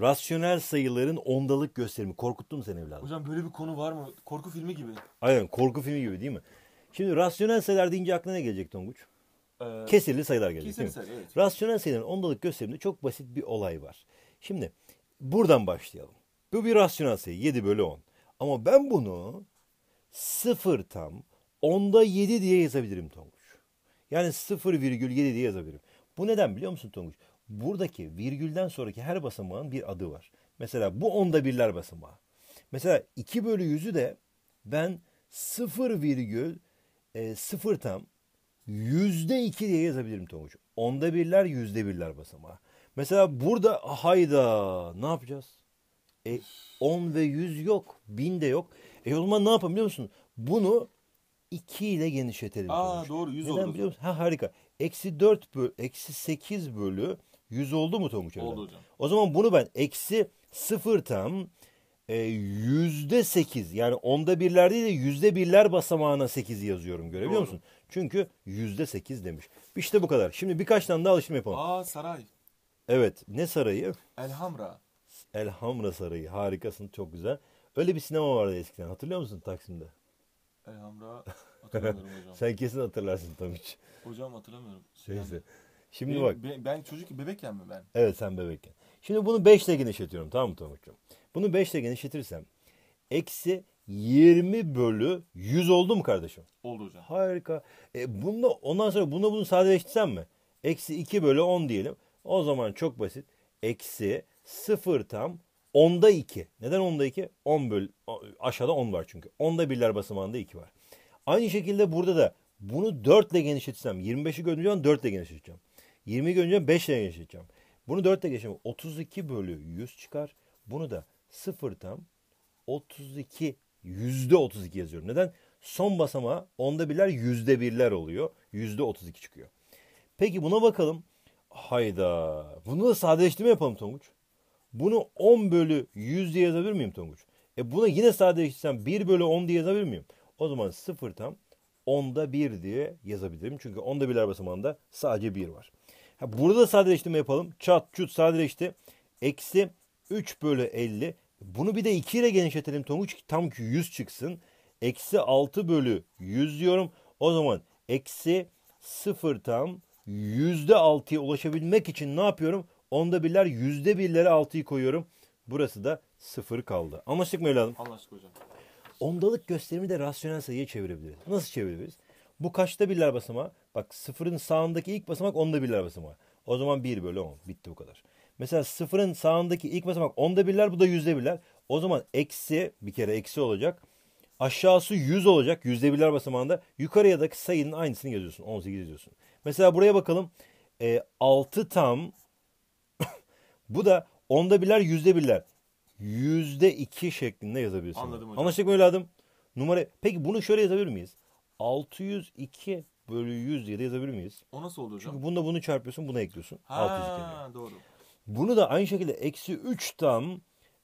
Rasyonel sayıların ondalık gösterimi. Korkuttum seni evladım. Hocam böyle bir konu var mı? Korku filmi gibi. Aynen korku filmi gibi değil mi? Şimdi rasyonel sayılar deyince aklına ne gelecek Tonguç? Ee, kesirli sayılar gelecek kesirli değil sayı, Evet. Rasyonel sayıların ondalık gösteriminde çok basit bir olay var. Şimdi buradan başlayalım. Bu bir rasyonel sayı 7 bölü 10. Ama ben bunu 0 tam onda 7 diye yazabilirim Tonguç. Yani virgül 0,7 diye yazabilirim. Bu neden biliyor musun Tonguç? buradaki virgülden sonraki her basamağın bir adı var. Mesela bu onda birler basamağı. Mesela 2 bölü 100'ü de ben 0 virgül e, 0 tam yüzde 2 diye yazabilirim Tonguç. Onda birler yüzde birler basamağı. Mesela burada hayda ne yapacağız? E, 10 ve 100 yok. 1000 de yok. E o zaman ne yapalım biliyor musun? Bunu 2 ile genişletelim. Aa Tonguç. doğru 100 Neden oldu. biliyor musun? Ha harika. Eksi 4 bölü, eksi 8 bölü 100 oldu mu Tom Oldu hocam. O zaman bunu ben eksi 0 tam e, yüzde sekiz yani onda birler değil de yüzde birler basamağına sekiz yazıyorum görebiliyor Doğru. musun? Çünkü yüzde sekiz demiş. İşte bu kadar. Şimdi birkaç tane daha alıştırma yapalım. Aa saray. Evet ne sarayı? Elhamra. Elhamra Sarayı harikasın çok güzel. Öyle bir sinema vardı eskiden hatırlıyor musun Taksim'de? Elhamra hatırlamıyorum hocam. Sen kesin hatırlarsın tabii hiç. Hocam hatırlamıyorum. Neyse. Yani Şimdi bak. Be, ben çocuk bebekken mi ben? Evet sen bebekken. Şimdi bunu 5 ile genişletiyorum tamam mı Tomak'cığım? Bunu 5 ile genişletirsem eksi 20 bölü 100 oldu mu kardeşim? Oldu hocam. Harika. E, bunu, ondan sonra bunu bunu sadeleştirsem mi? Eksi 2 bölü 10 diyelim. O zaman çok basit. Eksi 0 tam 10'da 2. Neden 10'da 2? 10 bölü, aşağıda 10 var çünkü. 10'da birler basamağında 2 var. Aynı şekilde burada da bunu 4 ile genişletsem 25'i görünce 4 ile genişleteceğim. 20 gün önce 5 ile geçeceğim. Bunu 4 ile geçeceğim. 32 bölü 100 çıkar. Bunu da 0 tam 32 yüzde 32 yazıyorum. Neden? Son basamağı onda birler yüzde birler oluyor. Yüzde 32 çıkıyor. Peki buna bakalım. Hayda. Bunu da sadeleştirme yapalım Tonguç. Bunu 10 bölü 100 diye yazabilir miyim Tonguç? E buna yine sadeleştirsem 1 bölü 10 diye yazabilir miyim? O zaman 0 tam onda 1 diye yazabilirim. Çünkü onda birler basamağında sadece 1 var burada da sadeleştirme yapalım. Çat çut sadeleşti. Eksi 3 bölü 50. Bunu bir de 2 ile genişletelim Tonguç. Tam ki 100 çıksın. Eksi 6 bölü 100 diyorum. O zaman eksi 0 tam %6'ya ulaşabilmek için ne yapıyorum? Onda birler yüzde birlere 6'yı koyuyorum. Burası da 0 kaldı. Anlaştık mı evladım? Anlaştık hocam. Ondalık gösterimi de rasyonel sayıya çevirebiliriz. Nasıl çevirebiliriz? Bu kaçta birler basamağı? Bak sıfırın sağındaki ilk basamak onda birler basamağı. O zaman 1 bölü 10. Bitti bu kadar. Mesela sıfırın sağındaki ilk basamak onda birler bu da yüzde birler. O zaman eksi bir kere eksi olacak. Aşağısı 100 olacak yüzde birler basamağında. Yukarıya da sayının aynısını yazıyorsun. 18 yazıyorsun. Mesela buraya bakalım. E, ee, 6 tam. bu da onda birler yüzde birler. Yüzde iki şeklinde yazabilirsin. Anladım hocam. Anlaştık mı evladım? Numara. Peki bunu şöyle yazabilir miyiz? 602 bölü 100 diye de yazabilir miyiz? O nasıl oluyor Çünkü bunda bunu çarpıyorsun buna ekliyorsun. Ha doğru. Bunu da aynı şekilde eksi 3 tam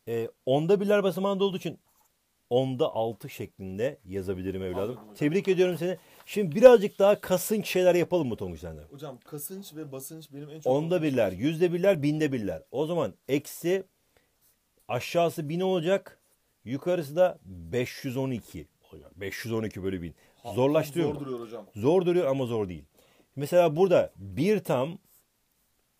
e, onda birler basamağında olduğu için onda 6 şeklinde yazabilirim evladım. Tebrik ediyorum seni. Şimdi birazcık daha kasınç şeyler yapalım mı Tonguç senden? Hocam kasınç ve basınç benim en çok... Onda birler, yüzde birler, binde birler. O zaman eksi aşağısı 1000 olacak. Yukarısı da 512 olacak. 512 bölü 1000 zorlaştırıyor. Zor duruyor hocam. Zor duruyor ama zor değil. Mesela burada bir tam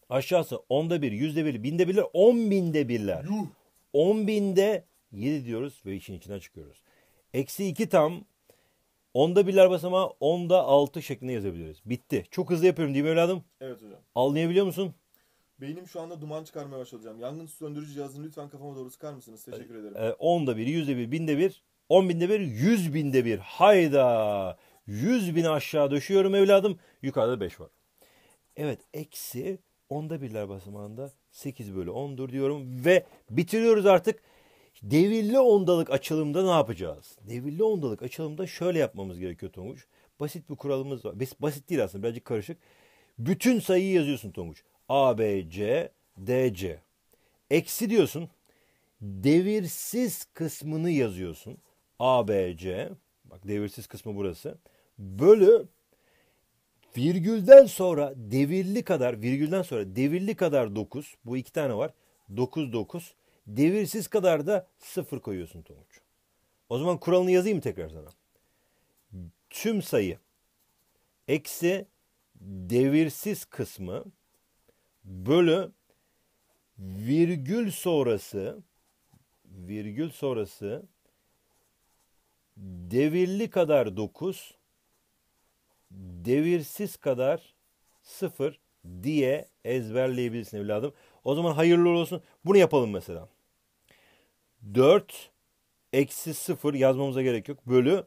aşağısı onda bir, yüzde bir, binde birler, on binde birler. Yuh. On binde yedi diyoruz ve işin içine çıkıyoruz. Eksi iki tam onda birler basamağı onda altı şeklinde yazabiliyoruz. Bitti. Çok hızlı yapıyorum değil mi evladım? Evet hocam. Anlayabiliyor musun? Beynim şu anda duman çıkarmaya hocam. Yangın söndürücü cihazını lütfen kafama doğru sıkar mısınız? Teşekkür ederim. Ee, onda bir, yüzde bir, binde bir 10 binde bir 100 binde bir. Hayda. 100 bin aşağı düşüyorum evladım. Yukarıda 5 var. Evet eksi onda birler basamağında 8 bölü 10'dur diyorum. Ve bitiriyoruz artık. Devirli ondalık açılımda ne yapacağız? Devirli ondalık açılımda şöyle yapmamız gerekiyor Tonguç. Basit bir kuralımız var. Basit değil aslında birazcık karışık. Bütün sayıyı yazıyorsun Tonguç. A, B, C, D, C. Eksi diyorsun. Devirsiz kısmını yazıyorsun. ABC bak devirsiz kısmı burası bölü virgülden sonra devirli kadar virgülden sonra devirli kadar 9 bu iki tane var 9 9 devirsiz kadar da 0 koyuyorsun Tonguç. O zaman kuralını yazayım tekrar sana. Tüm sayı eksi devirsiz kısmı bölü virgül sonrası virgül sonrası devirli kadar 9, devirsiz kadar 0 diye ezberleyebilirsin evladım. O zaman hayırlı olsun. Bunu yapalım mesela. 4 eksi 0 yazmamıza gerek yok. Bölü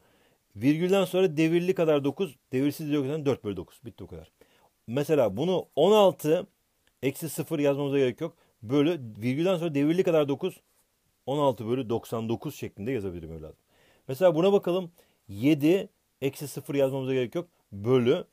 virgülden sonra devirli kadar 9, devirsiz de yok 4 bölü 9. Bitti o kadar. Mesela bunu 16 eksi 0 yazmamıza gerek yok. Bölü virgülden sonra devirli kadar 9, 16 bölü 99 şeklinde yazabilirim evladım. Mesela buna bakalım. 7 eksi 0 yazmamıza gerek yok. Bölü.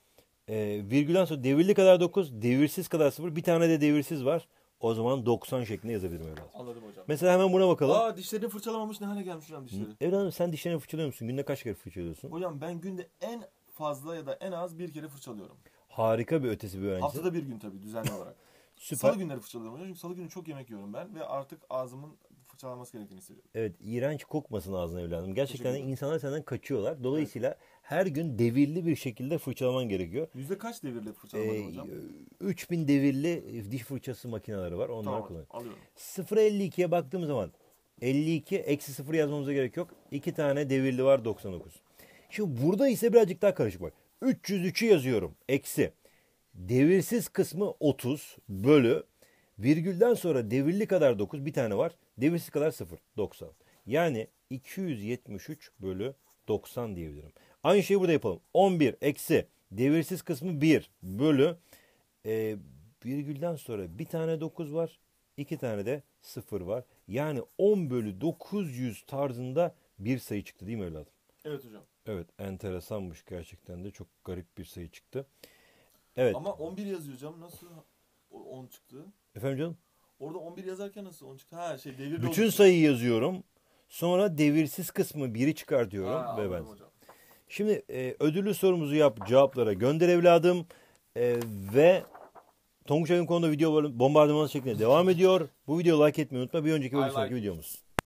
E, virgülden sonra devirli kadar 9, devirsiz kadar 0. Bir tane de devirsiz var. O zaman 90 şeklinde yazabilirim evladım. Anladım hocam. Mesela hemen buna bakalım. Aa dişlerini fırçalamamış ne hale gelmiş hocam dişleri. Evladım sen dişlerini fırçalıyor musun? Günde kaç kere fırçalıyorsun? Hocam ben günde en fazla ya da en az bir kere fırçalıyorum. Harika bir ötesi bir öğrenci. Haftada bir gün tabii düzenli olarak. Süper. Salı günleri fırçalıyorum hocam. Çünkü salı günü çok yemek yiyorum ben ve artık ağzımın çalması gerektiğini hissediyorum. Evet iğrenç kokmasın ağzına evladım. Gerçekten insanlar senden kaçıyorlar. Dolayısıyla evet. her gün devirli bir şekilde fırçalaman gerekiyor. Yüzde kaç devirli fırçalaman ee, hocam? 3000 devirli e, diş fırçası makineleri var. Onları tamam, kullanıyorum. Alıyorum. 0.52'ye baktığım zaman 52 eksi 0 yazmamıza gerek yok. 2 tane devirli var 99. Şimdi burada ise birazcık daha karışık var. 303'ü yazıyorum. Eksi. Devirsiz kısmı 30 bölü Virgülden sonra devirli kadar 9 bir tane var. Devirsiz kadar 0 90. Yani 273 bölü 90 diyebilirim. Aynı şeyi burada yapalım. 11 eksi devirsiz kısmı 1 bölü e, virgülden sonra bir tane 9 var. iki tane de 0 var. Yani 10 bölü 900 tarzında bir sayı çıktı değil mi evladım? Evet hocam. Evet enteresanmış gerçekten de çok garip bir sayı çıktı. Evet. Ama 11 yazıyor hocam nasıl 10 çıktı? Efendim canım? Orada 11 yazarken nasıl 10 çıktı Ha şey devirli Bütün olmuş. sayıyı yazıyorum. Sonra devirsiz kısmı biri çıkar diyorum ha, ve ben. Şimdi e, ödüllü sorumuzu yap cevaplara gönder evladım. E, ve Tonguç Evin konuda video bombardımanı şeklinde devam ediyor. Bu videoyu like etmeyi unutma. Bir önceki ve sonraki videomuz.